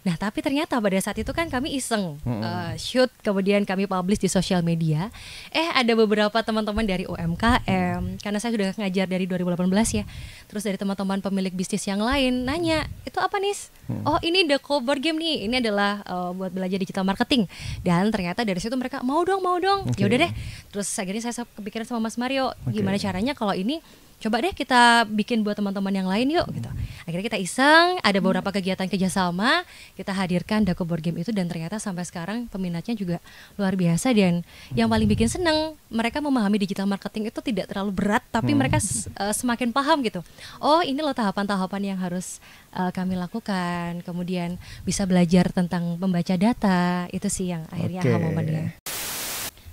Nah, tapi ternyata pada saat itu kan kami iseng mm -hmm. uh, shoot, kemudian kami publish di sosial media. Eh, ada beberapa teman-teman dari UMKM, karena saya sudah ngajar dari 2018 ya. Terus dari teman-teman pemilik bisnis yang lain nanya, "Itu apa, Nis?" Mm. "Oh, ini The Cover Game nih. Ini adalah uh, buat belajar digital marketing." Dan ternyata dari situ mereka, "Mau dong, mau dong." Okay. Ya udah deh. Terus akhirnya saya kepikiran sama Mas Mario, okay. gimana caranya kalau ini coba deh kita bikin buat teman-teman yang lain yuk gitu akhirnya kita iseng ada beberapa kegiatan kerjasama kita hadirkan Dako Board Game itu dan ternyata sampai sekarang peminatnya juga luar biasa dan yang paling bikin seneng mereka memahami digital marketing itu tidak terlalu berat tapi hmm. mereka uh, semakin paham gitu oh ini loh tahapan-tahapan yang harus uh, kami lakukan kemudian bisa belajar tentang membaca data itu sih yang akhirnya okay. momennya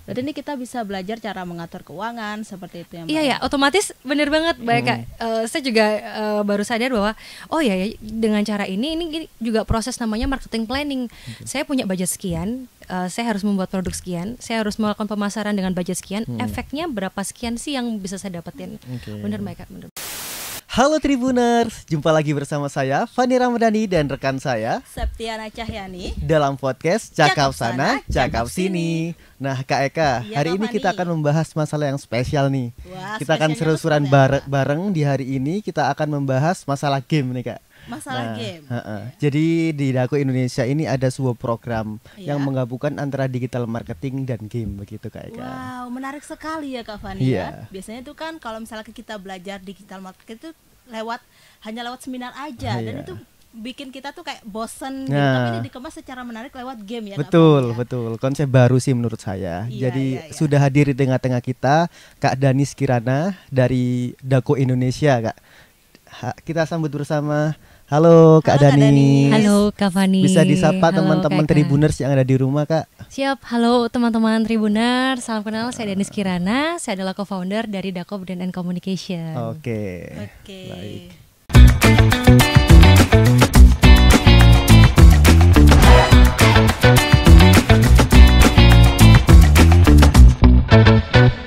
Berarti ini kita bisa belajar cara mengatur keuangan seperti itu ya. Iya ya, otomatis bener banget baik. Uh, hmm. eh, saya juga uh, baru sadar bahwa oh ya, ya dengan cara ini ini juga proses namanya marketing planning. Hmm. Saya punya budget sekian, uh, saya harus membuat produk sekian, saya harus melakukan pemasaran dengan budget sekian, hmm. efeknya berapa sekian sih yang bisa saya dapetin? Okay. Bener baik. Kak, Halo Tribuners, jumpa lagi bersama saya Fani Ramadhani dan rekan saya Septiana Cahyani dalam podcast Cakap, Sana, Cakap, sini. Nah Kak Eka, ya, hari ini kita akan membahas masalah yang spesial nih. Wah, kita akan seru-seruan bareng, bareng di hari ini. Kita akan membahas masalah game nih Kak masalah nah, game. Uh -uh. Yeah. Jadi di Daku Indonesia ini ada sebuah program yeah. yang menggabungkan antara digital marketing dan game begitu Kak Eka. Wow, menarik sekali ya Kak Fania. Iya. Yeah. Biasanya itu kan kalau misalnya kita belajar digital marketing itu lewat hanya lewat seminar aja dan iya. itu bikin kita tuh kayak bosen gitu. nah. gitu tapi ini dikemas secara menarik lewat game ya betul Kak ya. betul konsep baru sih menurut saya iya, iya jadi iya, iya. sudah hadir di tengah-tengah kita Kak Danis Kirana dari Dako Indonesia Kak kita sambut bersama Halo Kak halo, Dani. Halo Kak Fani. Bisa disapa teman-teman Tribuners yang ada di rumah Kak. Siap. Halo teman-teman Tribuners. Salam kenal. Saya Denis Kirana. Saya adalah co-founder dari Dako Brand and Communication. Oke. Okay. Oke. Okay. Baik.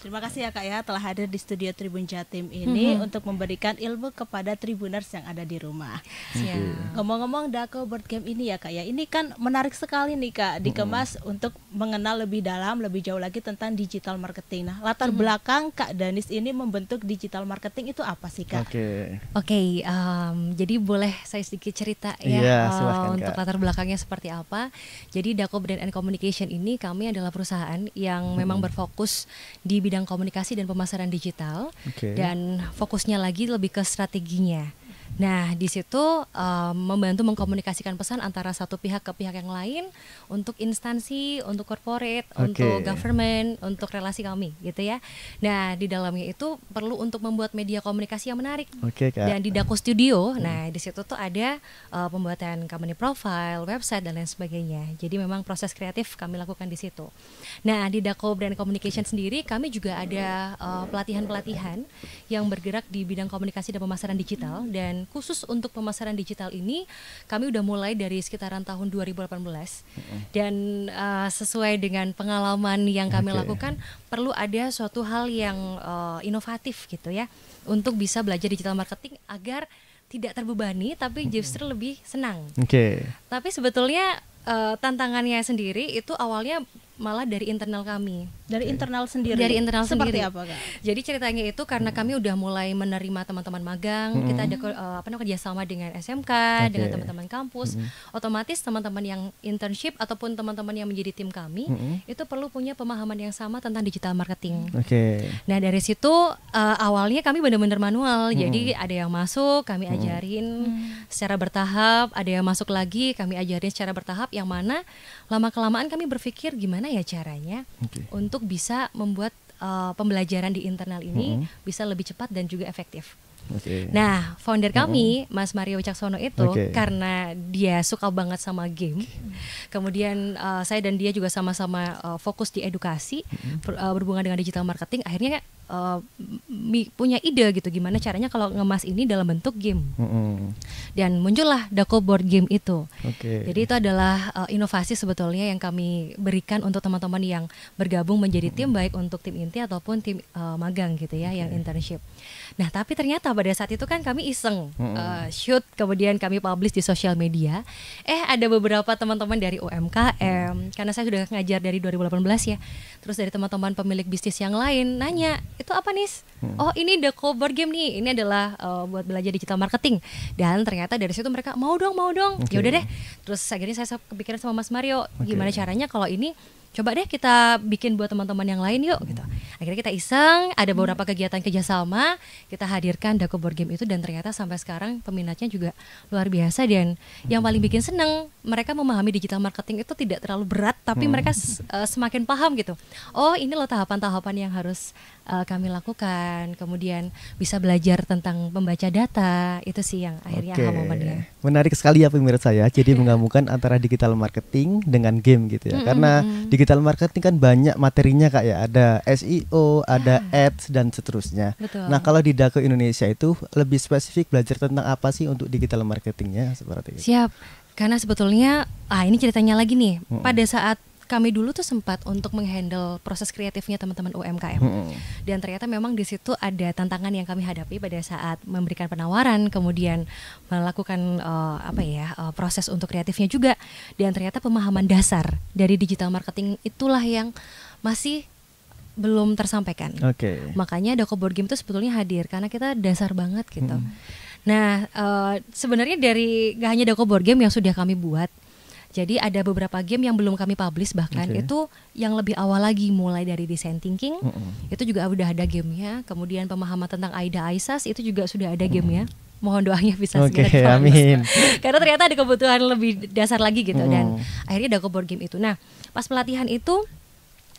Terima kasih ya Kak ya telah hadir di studio Tribun Jatim ini mm-hmm. untuk memberikan ilmu kepada Tribuners yang ada di rumah. Yeah. Iya. Ngomong-ngomong Dako Board Game ini ya Kak ya, ini kan menarik sekali nih Kak dikemas mm-hmm. untuk mengenal lebih dalam, lebih jauh lagi tentang digital marketing. Nah, latar mm-hmm. belakang Kak Danis ini membentuk digital marketing itu apa sih Kak? Oke. Okay. Oke, okay, um, jadi boleh saya sedikit cerita ya yeah, iya, silahkan, uh, untuk latar belakangnya seperti apa. Jadi Dako Brand and Communication ini kami adalah perusahaan yang mm-hmm. memang berfokus di bidang komunikasi dan pemasaran digital okay. dan fokusnya lagi lebih ke strateginya. Nah, di situ um, membantu mengkomunikasikan pesan antara satu pihak ke pihak yang lain untuk instansi, untuk corporate, okay. untuk government, untuk relasi kami, gitu ya. Nah, di dalamnya itu perlu untuk membuat media komunikasi yang menarik. okay, Dan di Dako Studio, hmm. nah di situ tuh ada uh, pembuatan company profile, website dan lain sebagainya. Jadi memang proses kreatif kami lakukan di situ. Nah, di Dako Brand Communication sendiri kami juga ada eh, pelatihan-pelatihan uh, yang bergerak di bidang komunikasi dan pemasaran digital dan khusus untuk pemasaran digital ini kami udah mulai dari sekitaran tahun 2018 mm -hmm. dan uh, sesuai dengan pengalaman yang kami okay. lakukan perlu ada suatu hal yang uh, inovatif gitu ya untuk bisa belajar digital marketing agar tidak terbebani tapi justru lebih senang. Oke. Okay. Tapi sebetulnya uh, tantangannya sendiri itu awalnya malah dari internal kami. Dari okay. internal sendiri. Dari internal Seperti sendiri. apa, Kak? Jadi ceritanya itu karena kami udah mulai menerima teman-teman magang, -hmm. kita ada uh, apa namanya kerjasama dengan SMK, okay. dengan teman-teman kampus. -hmm. Otomatis teman-teman yang internship ataupun teman-teman yang menjadi tim kami -hmm. itu perlu punya pemahaman yang sama tentang digital marketing. Oke. Okay. Nah, dari situ uh, awalnya kami benar-benar manual. -hmm. Jadi ada yang masuk, kami ajarin -hmm. secara bertahap, ada yang masuk lagi, kami ajarin secara bertahap yang mana lama-kelamaan kami berpikir gimana ya caranya okay. untuk bisa membuat uh, pembelajaran di internal ini mm -hmm. bisa lebih cepat dan juga efektif. Okay. Nah, founder kami mm-hmm. Mas Mario Wicaksono itu okay. karena dia suka banget sama game. Kemudian uh, saya dan dia juga sama-sama uh, fokus di edukasi mm-hmm. uh, berhubungan dengan digital marketing. Akhirnya uh, punya ide gitu gimana caranya kalau ngemas ini dalam bentuk game. Mm-hmm. Dan muncullah Dako Board Game itu. Okay. Jadi itu adalah uh, inovasi sebetulnya yang kami berikan untuk teman-teman yang bergabung menjadi tim mm-hmm. baik untuk tim inti ataupun tim uh, magang gitu ya okay. yang internship. Nah, tapi ternyata pada saat itu kan kami iseng -hmm. uh, shoot kemudian kami publish di sosial media. Eh ada beberapa teman-teman dari UMKM mm. karena saya sudah ngajar dari 2018 ya. Terus dari teman-teman pemilik bisnis yang lain nanya, "Itu apa, nih Mm. "Oh, ini The Cover Game nih. Ini adalah uh, buat belajar digital marketing." Dan ternyata dari situ mereka, "Mau dong, mau dong." Okay. Ya udah deh. Terus akhirnya saya kepikiran sama Mas Mario, okay. gimana caranya kalau ini coba deh kita bikin buat teman-teman yang lain yuk gitu akhirnya kita iseng ada beberapa kegiatan kerjasama kita hadirkan Dako Board Game itu dan ternyata sampai sekarang peminatnya juga luar biasa dan yang paling bikin seneng mereka memahami digital marketing itu tidak terlalu berat tapi hmm. mereka uh, semakin paham gitu oh ini loh tahapan-tahapan yang harus uh, kami lakukan kemudian bisa belajar tentang membaca data itu sih yang akhirnya okay. momennya menarik sekali ya pemirsa ya jadi menggabungkan antara digital marketing dengan game gitu ya karena hmm, digital marketing kan banyak materinya kak ya ada SEO ada ya. ads dan seterusnya Betul. nah kalau di Dako Indonesia itu lebih spesifik belajar tentang apa sih untuk digital marketingnya seperti itu siap karena sebetulnya ah ini ceritanya lagi nih hmm. pada saat kami dulu tuh sempat untuk menghandle proses kreatifnya teman-teman UMKM. Hmm. Dan ternyata memang di situ ada tantangan yang kami hadapi pada saat memberikan penawaran, kemudian melakukan uh, apa ya uh, proses untuk kreatifnya juga. Dan ternyata pemahaman dasar dari digital marketing itulah yang masih belum tersampaikan. Oke. Okay. Makanya doko Board Game itu sebetulnya hadir karena kita dasar banget gitu. Hmm. Nah, uh, sebenarnya dari gak hanya doko Board Game yang sudah kami buat, jadi ada beberapa game yang belum kami publish bahkan okay. itu yang lebih awal lagi mulai dari design thinking mm -hmm. itu juga udah ada gamenya. Kemudian pemahaman tentang Aida Aisas itu juga sudah ada mm -hmm. gamenya mohon doanya bisa okay, segera Amin. Karena ternyata ada kebutuhan lebih dasar lagi gitu hmm. dan akhirnya ada board game itu. Nah, pas pelatihan itu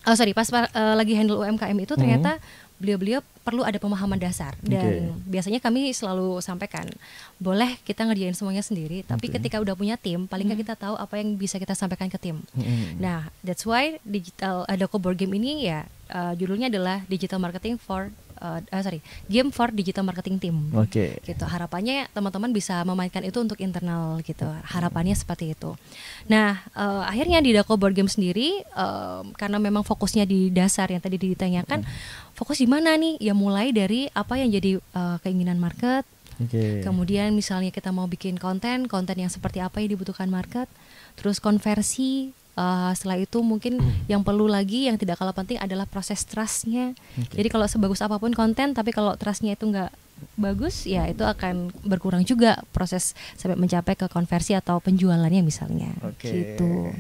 Oh sorry, pas uh, lagi handle UMKM itu ternyata hmm beliau-beliau perlu ada pemahaman dasar dan okay. biasanya kami selalu sampaikan boleh kita ngerjain semuanya sendiri tapi okay. ketika udah punya tim paling nggak mm-hmm. kita tahu apa yang bisa kita sampaikan ke tim hmm. nah that's why digital eh, ada uh, board game ini ya uh, judulnya adalah digital marketing for uh, sorry game for digital marketing team. Oke. Okay. Gitu harapannya teman-teman bisa memainkan itu untuk internal gitu harapannya seperti itu. Nah uh, akhirnya di Dako Board Game sendiri uh, karena memang fokusnya di dasar yang tadi ditanyakan hmm. fokus di mana nih? Ya mulai dari apa yang jadi uh, keinginan market. Okay. Kemudian misalnya kita mau bikin konten, konten yang seperti apa yang dibutuhkan market, terus konversi, uh, setelah itu mungkin hmm. yang perlu lagi yang tidak kalah penting adalah proses trustnya okay. jadi kalau sebagus apapun konten tapi kalau trustnya itu enggak bagus ya itu akan berkurang juga proses sampai mencapai ke konversi atau penjualannya misalnya okay. gitu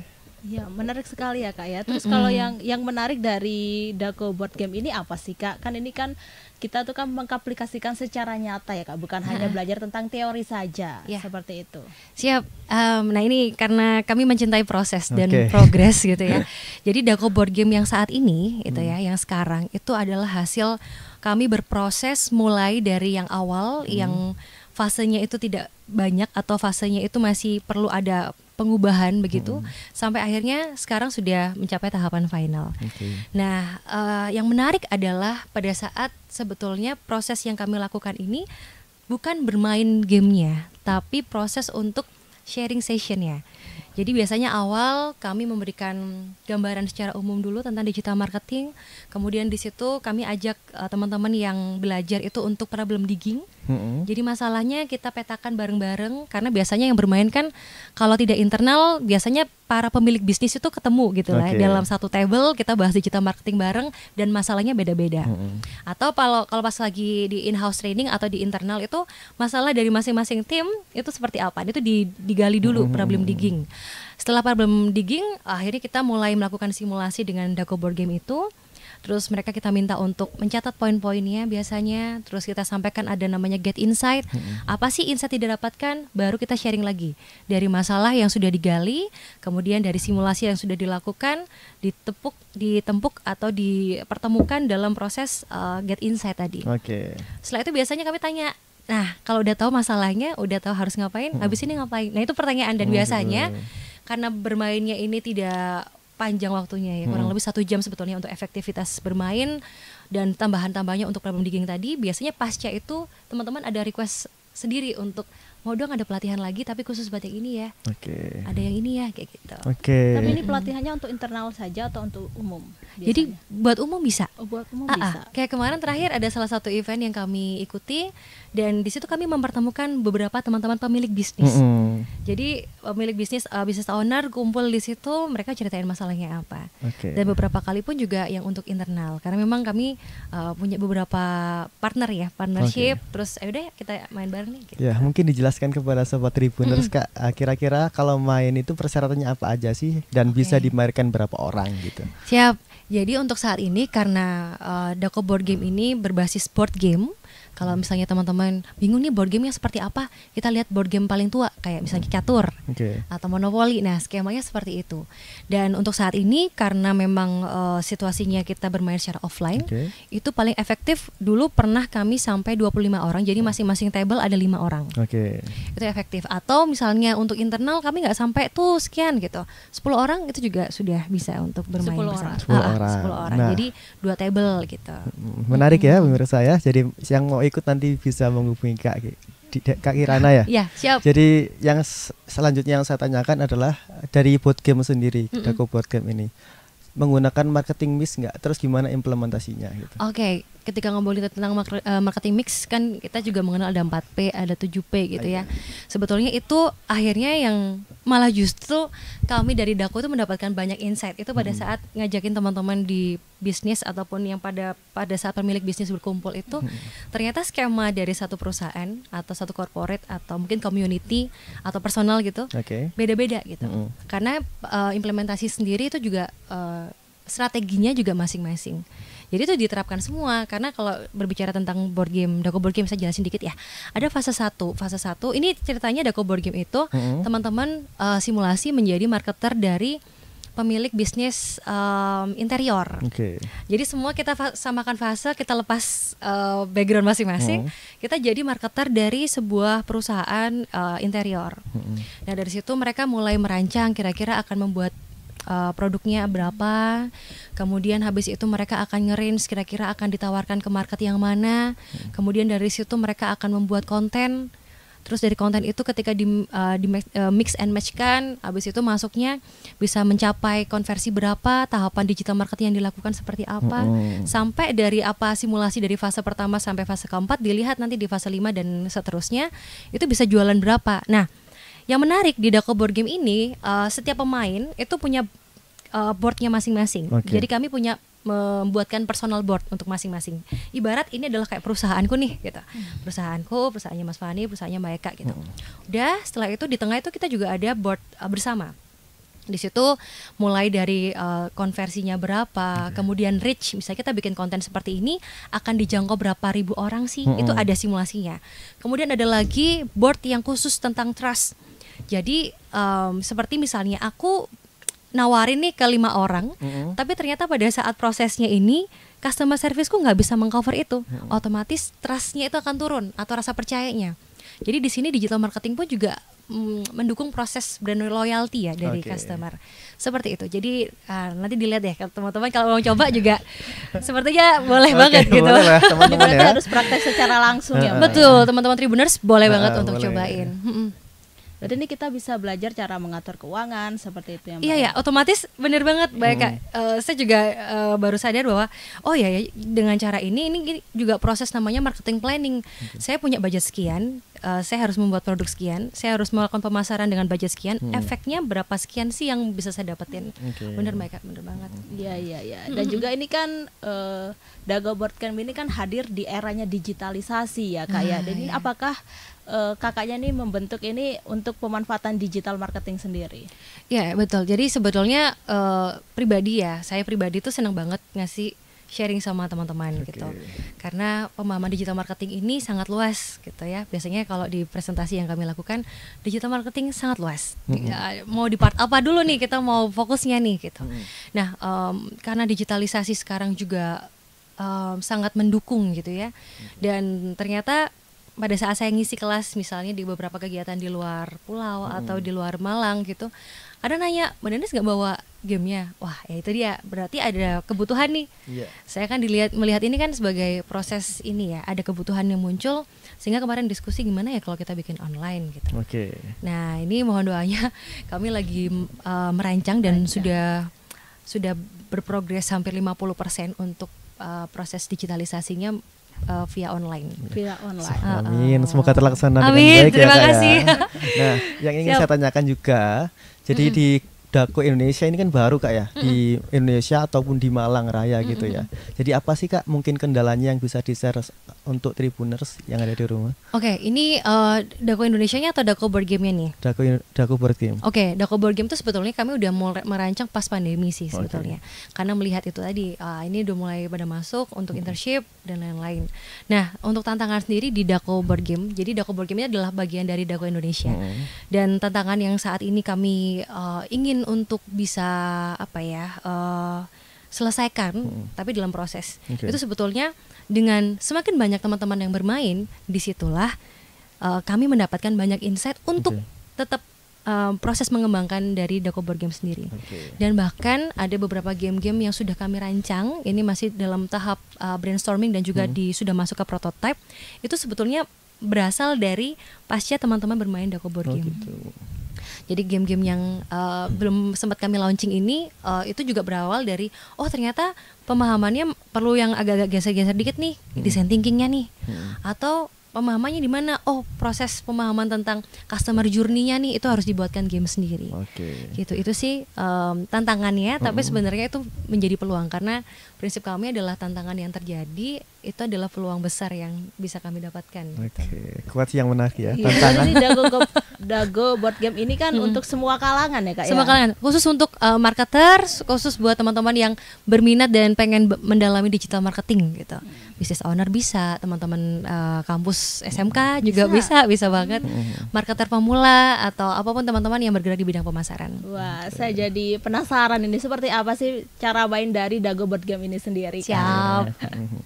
Ya menarik sekali ya kak ya. Terus mm -hmm. kalau yang yang menarik dari Dako Board Game ini apa sih kak? Kan ini kan kita tuh kan mengaplikasikan secara nyata ya kak, bukan hanya belajar tentang teori saja ya. seperti itu. Siap. Um, nah ini karena kami mencintai proses dan progres gitu ya. Jadi Dako Board Game yang saat ini itu hmm. ya, yang sekarang itu adalah hasil kami berproses mulai dari yang awal hmm. yang fasenya itu tidak banyak atau fasenya itu masih perlu ada pengubahan begitu hmm. sampai akhirnya sekarang sudah mencapai tahapan final. Okay. Nah, uh, yang menarik adalah pada saat sebetulnya proses yang kami lakukan ini bukan bermain gamenya, tapi proses untuk sharing sessionnya. Jadi biasanya awal kami memberikan gambaran secara umum dulu tentang digital marketing. Kemudian di situ kami ajak teman eh, teman-teman yang belajar itu untuk problem digging. Mm-hmm. Jadi masalahnya kita petakan bareng-bareng karena biasanya yang bermain kan kalau tidak internal biasanya para pemilik bisnis itu ketemu gitu okay. lah ya. dalam satu table kita bahas digital marketing bareng dan masalahnya beda-beda. Mm-hmm. Atau kalau kalau pas lagi di in-house training atau di internal itu masalah dari masing-masing tim itu seperti apa? Itu digali dulu mm-hmm. problem digging. Setelah problem digging, akhirnya kita mulai melakukan simulasi dengan Dago Board Game itu. Terus mereka kita minta untuk mencatat poin-poinnya biasanya, terus kita sampaikan ada namanya get insight. Apa sih insight tidak dapatkan? Baru kita sharing lagi dari masalah yang sudah digali, kemudian dari simulasi yang sudah dilakukan, ditepuk, ditempuk atau dipertemukan dalam proses uh, get insight tadi. Oke. Okay. Setelah itu biasanya kami tanya Nah, kalau udah tahu masalahnya, udah tahu harus ngapain, hmm. habis ini ngapain. Nah, itu pertanyaan dan hmm. biasanya karena bermainnya ini tidak panjang waktunya ya, kurang hmm. lebih satu jam sebetulnya untuk efektivitas bermain dan tambahan-tambahnya untuk problem digging tadi, biasanya pasca itu teman-teman ada request sendiri untuk mau oh, dong ada pelatihan lagi tapi khusus batik ini ya. Oke. Okay. Ada yang ini ya kayak gitu. Oke. Okay. Tapi ini pelatihannya untuk internal saja atau untuk umum? Biasanya? Jadi buat umum bisa. Oh, buat umum ah, ah. bisa. Ah. Kayak kemarin terakhir ada salah satu event yang kami ikuti dan di situ kami mempertemukan beberapa teman-teman pemilik bisnis. Mm -hmm. Jadi pemilik eh, bisnis uh, eh, bisnis owner kumpul di situ mereka ceritain masalahnya apa. Okay. Dan beberapa kali pun juga yang untuk internal karena memang kami uh, punya beberapa partner ya, partnership okay. terus ayo deh kita main bareng nih gitu. Ya, mungkin dijelas menjelaskan kepada sobat Tribuners mm Kak eh, kira-kira kalau main itu persyaratannya apa aja sih dan okay. bisa dimainkan berapa orang gitu. Siap. Jadi untuk saat ini karena uh, Dako Board Game hmm. ini berbasis board game kalau misalnya teman-teman bingung nih board gamenya seperti apa, kita lihat board game paling tua kayak misalnya catur okay. atau monopoli. Nah skemanya seperti itu. Dan untuk saat ini karena memang uh, situasinya kita bermain secara offline, okay. itu paling efektif dulu pernah kami sampai 25 orang. Jadi masing-masing table ada lima orang. Oke. Okay. Itu efektif. Atau misalnya untuk internal kami nggak sampai tuh sekian gitu. 10 orang itu juga sudah bisa untuk bermain 10 Orang. 10 ah, orang. 10 orang. Nah. Jadi dua table gitu. Menarik ya pemirsa ya. Jadi yang mau ikut nanti bisa menghubungi Kak di, Kak Kirana ya. Iya, siap. Jadi yang selanjutnya yang saya tanyakan adalah dari board game sendiri, mm -mm. Dako board game ini menggunakan marketing mix enggak? Terus gimana implementasinya gitu? Oke, okay ketika ngomongin tentang eh, marketing mix kan kita juga mengenal ada 4P, ada 7P gitu iya. ya. Sebetulnya itu akhirnya yang malah justru kami dari daku itu mendapatkan banyak insight itu pada saat ngajakin teman-teman di bisnis ataupun yang pada pada saat pemilik bisnis berkumpul itu ternyata skema dari satu perusahaan atau satu corporate atau mungkin community atau personal gitu. Okay. Beda-beda gitu. Hmm. Karena uh, implementasi sendiri itu juga uh, strateginya juga masing-masing. Jadi itu diterapkan semua karena kalau berbicara tentang board game, Dako board game saya jelasin dikit ya. Ada fase satu, Fase satu. ini ceritanya Dako board game itu teman-teman mm -hmm. uh, simulasi menjadi marketer dari pemilik bisnis um, interior. Okay. Jadi semua kita fa samakan fase, kita lepas uh, background masing-masing, hmm. kita jadi marketer dari sebuah perusahaan uh, interior. Hmm. Nah dari situ mereka mulai merancang kira-kira akan membuat uh, produknya berapa. Kemudian habis itu mereka akan ngerin kira-kira akan ditawarkan ke market yang mana. Hmm. Kemudian dari situ mereka akan membuat konten. Terus dari konten itu ketika di, uh, di mix eh, and match kan, habis itu masuknya bisa mencapai konversi berapa, tahapan digital marketing yang dilakukan seperti apa, mm -hmm. sampai dari apa simulasi dari fase pertama sampai fase keempat dilihat nanti di fase lima dan seterusnya itu bisa jualan berapa. Nah, yang menarik di Dako Board Game ini uh, setiap pemain itu punya uh, boardnya masing-masing. Okay. Jadi kami punya membuatkan personal board untuk masing-masing. Ibarat ini adalah kayak perusahaanku nih gitu. Perusahaanku, perusahaannya Mas Fani, perusahaannya Mbak Eka gitu. Hmm. Udah, setelah itu di tengah itu kita juga ada board uh, bersama di situ mulai dari uh, konversinya berapa, okay. kemudian reach misalnya kita bikin konten seperti ini akan dijangkau berapa ribu orang sih? Hmm. Itu ada simulasinya. Kemudian ada lagi board yang khusus tentang trust. Jadi um, seperti misalnya aku nawarin nih ke lima orang, mm-hmm. tapi ternyata pada saat prosesnya ini customer serviceku nggak bisa mengcover itu, mm-hmm. otomatis trustnya itu akan turun atau rasa percayanya. Jadi di sini digital marketing pun juga mm, mendukung proses brand loyalty ya dari okay. customer seperti itu. Jadi uh, nanti dilihat ya teman-teman kalau mau coba juga sepertinya boleh okay, banget gitu. Lah, teman-teman ya. harus praktek secara langsung ya. Betul, teman-teman Tribuners boleh uh, banget untuk boleh. cobain. Berarti ini kita bisa belajar cara mengatur keuangan seperti itu ya. Iya ya, iya, otomatis bener banget Mbak Eka. Hmm. Uh, saya juga uh, baru sadar bahwa oh ya, ya dengan cara ini ini juga proses namanya marketing planning. Okay. Saya punya budget sekian, uh, saya harus membuat produk sekian, saya harus melakukan pemasaran dengan budget sekian, hmm. efeknya berapa sekian sih yang bisa saya dapetin? Okay. Bener baik. bener banget. Iya iya iya. Dan juga ini kan uh, Dago Board Camp ini kan hadir di eranya digitalisasi ya kayak. Ya. Ah, Dan ini iya. apakah uh, kakaknya ini membentuk ini untuk pemanfaatan digital marketing sendiri. Ya betul. Jadi sebetulnya uh, pribadi ya, saya pribadi tuh senang banget ngasih sharing sama teman-teman okay. gitu. Karena pemahaman digital marketing ini sangat luas gitu ya. Biasanya kalau di presentasi yang kami lakukan, digital marketing sangat luas. Mm-hmm. mau di part apa dulu nih kita mau fokusnya nih gitu. Mm. Nah, um, karena digitalisasi sekarang juga um, sangat mendukung gitu ya. Mm-hmm. Dan ternyata pada saat saya ngisi kelas misalnya di beberapa kegiatan di luar pulau hmm. atau di luar Malang gitu ada nanya Mbak nggak bawa gamenya wah ya itu dia berarti ada kebutuhan nih yeah. saya kan dilihat melihat ini kan sebagai proses ini ya ada kebutuhan yang muncul sehingga kemarin diskusi gimana ya kalau kita bikin online gitu oke okay. nah ini mohon doanya kami lagi uh, merancang dan Rancang. sudah sudah berprogres hampir 50% untuk uh, proses digitalisasinya uh, via online. Via online. So, ah, amin, ah. semoga terlaksana amin. dengan baik Terima ya. Terima ya. kasih. Ya. Nah, yang ingin Siap. saya tanyakan juga, jadi mm di Dako Indonesia ini kan baru kak ya mm di Indonesia ataupun di Malang Raya mm -mm. gitu ya. Jadi apa sih kak mungkin kendalanya yang bisa di share untuk Tribuners yang ada di rumah. Oke, okay, ini uh, eh, Dako Indonesia-nya atau Dako Board Game-nya nih? Dako Dako Board Game. Oke, okay, Dako Board Game itu sebetulnya kami udah mulai merancang pas pandemi sih sebetulnya. Okay. Karena melihat itu tadi, uh, ini udah mulai pada masuk untuk hmm. internship dan lain-lain. Nah, untuk tantangan sendiri di Dako Board Game, jadi Dako Board Game-nya adalah bagian dari Dako Indonesia. Hmm. Dan tantangan yang saat ini kami uh, ingin untuk bisa apa ya? Uh, selesaikan hmm. tapi dalam proses okay. itu sebetulnya dengan semakin banyak teman-teman yang bermain disitulah uh, kami mendapatkan banyak insight untuk okay. tetap uh, proses mengembangkan dari Dako Board Game sendiri okay. dan bahkan ada beberapa game-game yang sudah kami rancang ini masih dalam tahap uh, brainstorming dan juga hmm. di sudah masuk ke prototype itu sebetulnya berasal dari pasca teman-teman bermain Dako Board oh, Game. gitu. Jadi game-game yang uh, hmm. belum sempat kami launching ini uh, itu juga berawal dari oh ternyata pemahamannya perlu yang agak-agak geser-geser dikit nih hmm. design thinkingnya nih hmm. atau pemahamannya di mana? Oh, proses pemahaman tentang customer journey-nya nih itu harus dibuatkan game sendiri. Oke. Okay. Gitu. Itu sih um, tantangannya, mm -hmm. tapi sebenarnya itu menjadi peluang karena prinsip kami adalah tantangan yang terjadi itu adalah peluang besar yang bisa kami dapatkan. Oke, okay. kuat yang menarik ya. Iya, tantangan. Jadi dago dago board game ini kan hmm. untuk semua kalangan ya kak. Ya? Semua ya? kalangan, khusus untuk uh, marketer, khusus buat teman-teman yang berminat dan pengen mendalami digital marketing gitu. Hmm. Business owner bisa, teman-teman uh, kampus SMK juga bisa, bisa, bisa mm. banget. Hmm. Marketer pemula atau apapun teman-teman yang bergerak di bidang pemasaran. Wah, okay. saya jadi penasaran ini seperti apa sih cara main dari dago board game ini sendiri? Siap. Iya. Mm-hmm.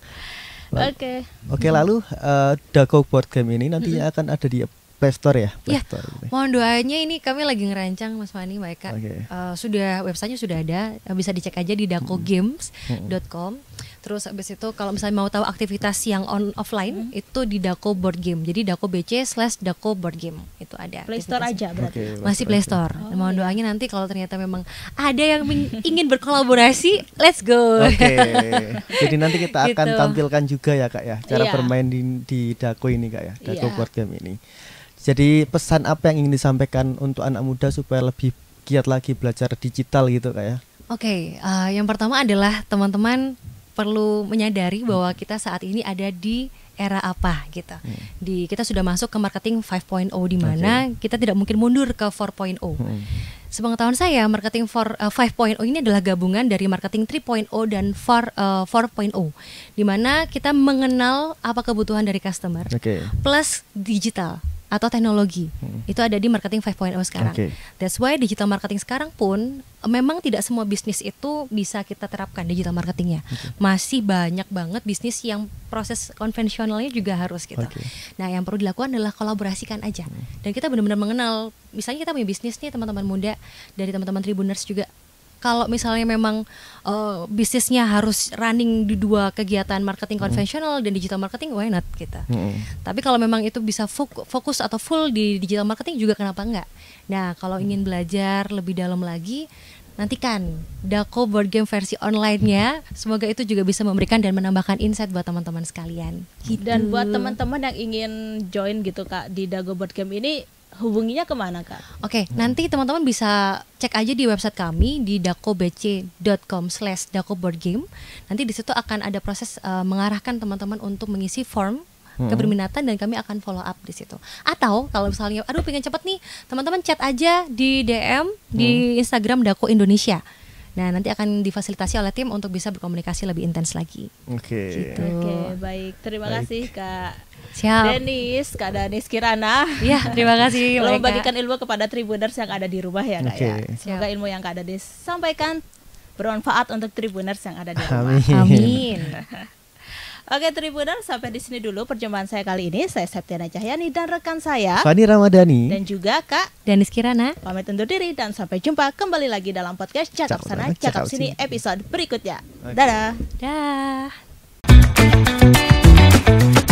Oke. Okay. Oke, okay, hmm. lalu uh, Dago Board Game ini nantinya hmm. akan ada di Play Store ya? Play ya. Store ini. Mohon doanya ini kami lagi ngerancang Mas Fani, Mbak Eka. Okay. Uh, eh, sudah websitenya sudah ada, eh, bisa dicek aja di Hmm. Hmm. Terus abis itu kalau misalnya mau tahu aktivitas yang on offline hmm. itu di Dako Board Game. Jadi Dako BC slash Dako Board Game itu ada. Play Store aja berarti. Okay, Masih Play Store. Oh, mau iya. doangin nanti kalau ternyata memang ada yang ingin berkolaborasi, let's go. Oke. Okay. Jadi nanti kita akan gitu. tampilkan juga ya kak ya cara yeah. bermain di di Dako ini kak ya, iya. Dako yeah. Board Game ini. Jadi pesan apa yang ingin disampaikan untuk anak muda supaya lebih giat lagi belajar digital gitu kak ya? Oke, okay, uh, eh, yang pertama adalah teman-teman perlu menyadari hmm. bahwa kita saat ini ada di era apa gitu. Hmm. Di kita sudah masuk ke marketing 5.0 di mana okay. kita tidak mungkin mundur ke 4.0. Hmm. Sepengetahuan saya marketing for uh, eh, 5.0 ini adalah gabungan dari marketing 3.0 dan 4 uh, 4.0 di mana kita mengenal apa kebutuhan dari customer okay. plus digital atau teknologi. Hmm. Itu ada di marketing 5.0 sekarang. Okay. That's why digital marketing sekarang pun eh, memang tidak semua bisnis itu bisa kita terapkan digital marketingnya. Okay. Masih banyak banget bisnis yang proses konvensionalnya juga harus gitu. Okay. Nah, yang perlu dilakukan adalah kolaborasikan aja. Hmm. Dan kita benar-benar mengenal misalnya kita punya bisnis nih teman-teman muda dari teman-teman Tribuners juga kalau misalnya memang uh, bisnisnya harus running di dua kegiatan marketing konvensional hmm. dan digital marketing why not kita gitu. hmm. tapi kalau memang itu bisa fokus atau full di digital marketing juga kenapa enggak nah kalau ingin belajar lebih dalam lagi nantikan Dako Board Game versi online-nya. Semoga itu juga bisa memberikan dan menambahkan insight buat teman-teman sekalian. Gitu. Dan buat teman-teman yang ingin join gitu Kak di Dago Board Game ini hubunginya kemana kak? Oke, okay, hmm. nanti teman-teman bisa cek aja di website kami di dakobc.com slash dakoboardgame Nanti di situ akan ada proses uh, mengarahkan teman-teman untuk mengisi form hmm. keberminatan dan kami akan follow up di situ. Atau kalau misalnya, aduh pengen cepet nih, teman-teman chat aja di DM hmm. di Instagram Dako Indonesia. Nah, nanti akan difasilitasi oleh tim untuk bisa berkomunikasi lebih intens lagi. Oke. Okay. Gitu. Oke, okay, baik. Terima baik. kasih Kak Siap. Denis, Kak Danis Kirana. Iya, terima kasih. Lalu membagikan ilmu kepada tribuners yang ada di rumah ya kak okay. ya. Semoga ilmu yang Kak Danis sampaikan bermanfaat untuk tribuners yang ada di rumah. Amin. Amin. Oke Tribuners, sampai di sini dulu perjumpaan saya kali ini. Saya Septiana Cahyani dan rekan saya Fani Ramadhani dan juga Kak Danis Kirana. Pamit undur diri dan sampai jumpa kembali lagi dalam podcast Cakap Sana, Cakap, Cakap Sini episode berikutnya. Okay. Dadah. Dah.